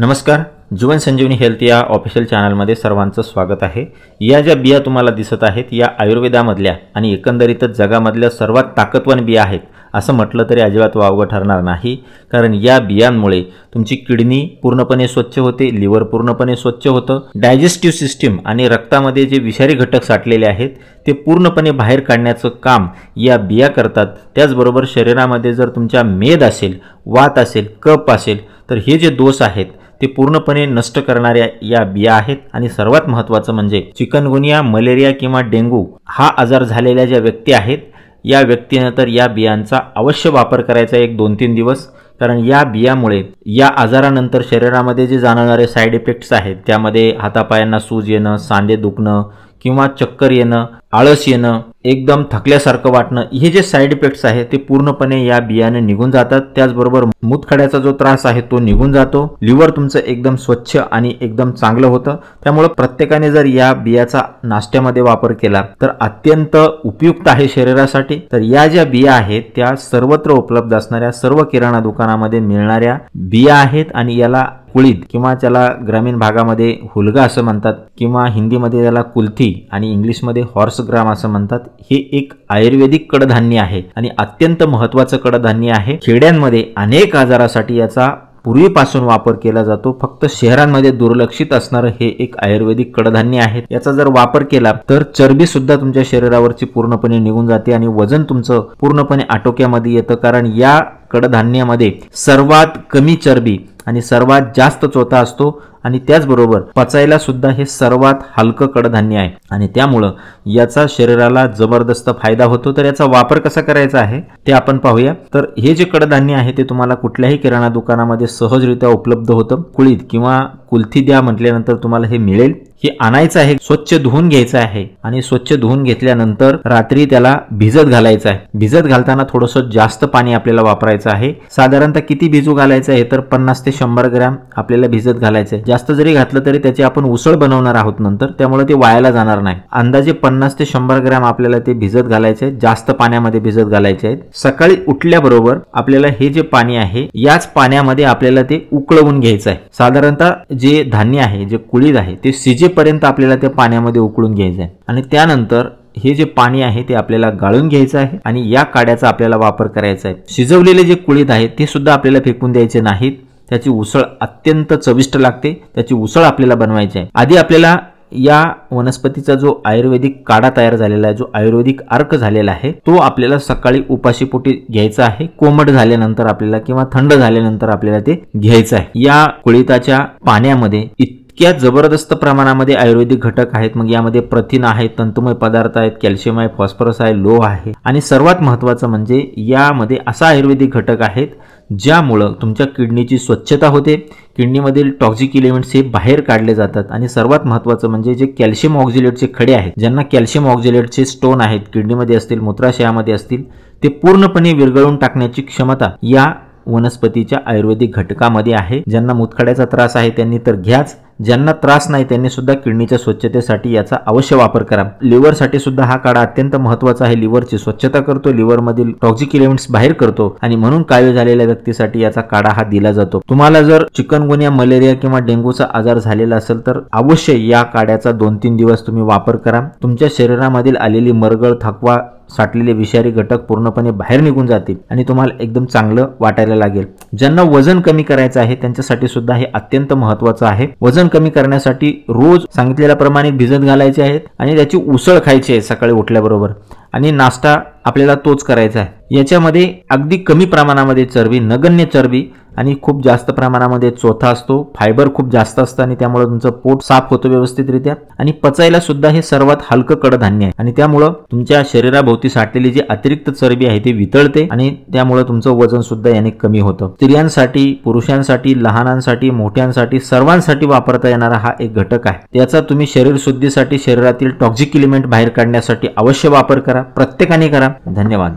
नमस्कार जीवन संजीवनी हेल्थ या ऑफिशियल चॅनलमध्ये सर्वांचं स्वागत आहे या ज्या बिया तुम्हाला दिसत आहेत या आयुर्वेदामधल्या आणि एकंदरीतच जगामधल्या सर्वात ताकदवान बिया आहेत असं म्हटलं तरी अजिबात वावगं ठरणार नाही कारण या बियांमुळे तुमची किडनी पूर्णपणे स्वच्छ होते लिव्हर पूर्णपणे स्वच्छ होतं डायजेस्टिव्ह सिस्टीम आणि रक्तामध्ये जे विषारी घटक साठलेले आहेत ते पूर्णपणे बाहेर काढण्याचं काम या बिया करतात त्याचबरोबर शरीरामध्ये जर तुमच्या मेद असेल वात असेल कप असेल तर हे जे दोष आहेत ते पूर्णपणे नष्ट करणाऱ्या या बिया आहेत आणि सर्वात महत्त्वाचं म्हणजे चिकनगुनिया मलेरिया किंवा डेंगू हा आजार झालेल्या ज्या व्यक्ती आहेत या व्यक्तीनं तर या बियांचा अवश्य वापर करायचा एक दोन तीन दिवस कारण या बियामुळे या आजारानंतर शरीरामध्ये जे जाणवणारे साईड इफेक्ट्स आहेत त्यामध्ये हातापायांना सूज येणं सांधे दुखणं किंवा चक्कर येणं आळस येणं एकदम थकल्यासारखं वाटणं हे जे साईड इफेक्ट्स आहे ते पूर्णपणे या बियाणे निघून जातात त्याचबरोबर मुतखड्याचा जो त्रास आहे तो निघून जातो लिव्हर तुमचं एकदम स्वच्छ आणि एकदम चांगलं होतं त्यामुळे प्रत्येकाने जर या बियाचा नाश्त्यामध्ये वापर केला तर अत्यंत उपयुक्त आहे शरीरासाठी तर या ज्या बिया आहेत त्या सर्वत्र उपलब्ध असणाऱ्या सर्व किराणा दुकानामध्ये मिळणाऱ्या बिया आहेत आणि याला कुळीद किंवा त्याला ग्रामीण भागामध्ये हुलगा असं म्हणतात किंवा हिंदीमध्ये त्याला कुल्थी आणि इंग्लिशमध्ये हॉर्स ग्राम असं म्हणतात हे एक आयुर्वेदिक कडधान्य आहे आणि अत्यंत महत्वाचं कडधान्य आहे खेड्यांमध्ये अनेक आजारासाठी याचा पूर्वीपासून वापर केला जातो फक्त शहरांमध्ये दुर्लक्षित असणारं हे एक आयुर्वेदिक कडधान्य आहे याचा जर वापर केला तर चरबी सुद्धा तुमच्या शरीरावरची पूर्णपणे निघून जाते आणि वजन तुमचं पूर्णपणे आटोक्यामध्ये येतं कारण या कडधान्यामध्ये सर्वात कमी चरबी आणि सर्वात जास्त चोथा असतो आणि त्याचबरोबर पचायला सुद्धा हे सर्वात हलकं कडधान्य आहे आणि त्यामुळं याचा शरीराला जबरदस्त फायदा होतो तर याचा वापर कसा करायचा आहे ते आपण पाहूया तर हे जे कडधान्य आहे ते तुम्हाला कुठल्याही किराणा दुकानामध्ये सहजरित्या उपलब्ध होतं कुळीत किंवा कुल्थी द्या म्हटल्यानंतर तुम्हाला हे मिळेल हे आणायचं आहे स्वच्छ धुवून घ्यायचं आहे आणि स्वच्छ धुवून घेतल्यानंतर रात्री त्याला भिजत घालायचं आहे भिजत घालताना थोडंसं जास्त पाणी आपल्याला वापरायचं आहे साधारणतः किती भिजू घालायचं आहे तर पन्नास ते शंभर ग्रॅम आपल्याला भिजत घालायचं आहे जास्त जरी घातलं तरी त्याची आपण उसळ बनवणार आहोत नंतर त्यामुळे ते वायाला जाणार नाही अंदाजे पन्नास ते शंभर ग्रॅम आपल्याला ते भिजत घालायचे आहे जास्त पाण्यामध्ये भिजत घालायचे आहेत सकाळी उठल्याबरोबर आपल्याला हे जे पाणी आहे याच पाण्यामध्ये आपल्याला ते उकळवून घ्यायचं आहे साधारणतः जे धान्य आहे जे कुळीद आहे ते सिजे पर्यंत आपल्याला ते पाण्यामध्ये उकळून घ्यायचं आहे आणि त्यानंतर हे जे पाणी आहे ते आपल्याला गाळून घ्यायचं आहे आणि या काड्याचा आपल्याला वापर करायचा आहे शिजवलेले जे कुळीत आहे ते सुद्धा आपल्याला फेकून द्यायचे नाहीत त्याची उसळ अत्यंत चविष्ट लागते त्याची उसळ आपल्याला बनवायची आहे आधी आपल्याला या वनस्पतीचा जो आयुर्वेदिक काढा तयार झालेला आहे जो आयुर्वेदिक अर्क झालेला आहे तो आपल्याला सकाळी उपाशीपोटी घ्यायचा आहे कोमट झाल्यानंतर आपल्याला किंवा थंड झाल्यानंतर आपल्याला ते घ्यायचं आहे या कुळीताच्या पाण्यामध्ये की यात जबरदस्त प्रमाणामध्ये आयुर्वेदिक घटक आहेत मग यामध्ये प्रथिन आहेत तंतुमय पदार्थ आहेत कॅल्शियम आहे फॉस्फरस आहे लोह आहे आणि सर्वात महत्त्वाचं म्हणजे यामध्ये असा आयुर्वेदिक घटक आहेत ज्यामुळं तुमच्या किडनीची स्वच्छता होते किडनीमधील टॉक्झिक इलिमेंट्स हे बाहेर काढले जातात आणि सर्वात महत्त्वाचं म्हणजे जे कॅल्शियम ऑक्झिलेटचे खडे आहेत ज्यांना कॅल्शियम ऑक्झिलेटचे स्टोन आहेत किडनीमध्ये असतील मूत्राशयामध्ये असतील ते पूर्णपणे विरघळून टाकण्याची क्षमता या वनस्पतीच्या आयुर्वेदिक घटकामध्ये आहे ज्यांना मुतखड्याचा त्रास आहे त्यांनी तर घ्याच ज्यांना त्रास नाही त्यांनी सुद्धा किडनीच्या स्वच्छतेसाठी याचा अवश्य वापर करा लिव्हरसाठी सुद्धा हा काढा अत्यंत महत्वाचा आहे लिव्हरची स्वच्छता करतो लिव्हरमधील टॉक्झिक इलेमेंट्स बाहेर करतो आणि म्हणून काय झालेल्या व्यक्तीसाठी याचा काढा हा दिला जातो तुम्हाला जर चिकनगुनिया मलेरिया किंवा डेंग्यूचा आजार झालेला असेल तर अवश्य या काड्याचा दोन तीन दिवस तुम्ही वापर करा तुमच्या शरीरामधील आलेली मरगळ थकवा साठलेले विषारी घटक पूर्णपणे बाहेर निघून जातील आणि तुम्हाला एकदम चांगलं वाटायला लागेल ज्यांना वजन कमी करायचं आहे त्यांच्यासाठी सुद्धा हे अत्यंत महत्वाचं आहे वजन कमी करण्यासाठी रोज सांगितलेल्याप्रमाणे भिजत घालायचे आहेत आणि त्याची उसळ खायची आहे सकाळी उठल्याबरोबर आणि नाश्ता आपल्याला तोच करायचा आहे याच्यामध्ये अगदी कमी प्रमाणामध्ये चरबी नगण्य चरबी आणि खूप जास्त प्रमाणामध्ये चोथा असतो फायबर खूप जास्त असतं आणि त्यामुळे तुमचं पोट साफ होतं व्यवस्थितरित्या आणि पचायला सुद्धा हे सर्वात हलकं कडधान्य आहे आणि त्यामुळं तुमच्या शरीराभोवती साठलेली जी अतिरिक्त चरबी आहे ती वितळते आणि त्यामुळे तुमचं वजन सुद्धा याने कमी होतं स्त्रियांसाठी पुरुषांसाठी लहानांसाठी मोठ्यांसाठी सर्वांसाठी वापरता येणारा हा एक घटक आहे त्याचा तुम्ही शरीर शुद्धीसाठी शरीरातील टॉक्झिक इलिमेंट बाहेर काढण्यासाठी अवश्य वापर करा प्रत्येकाने करा धन्यवाद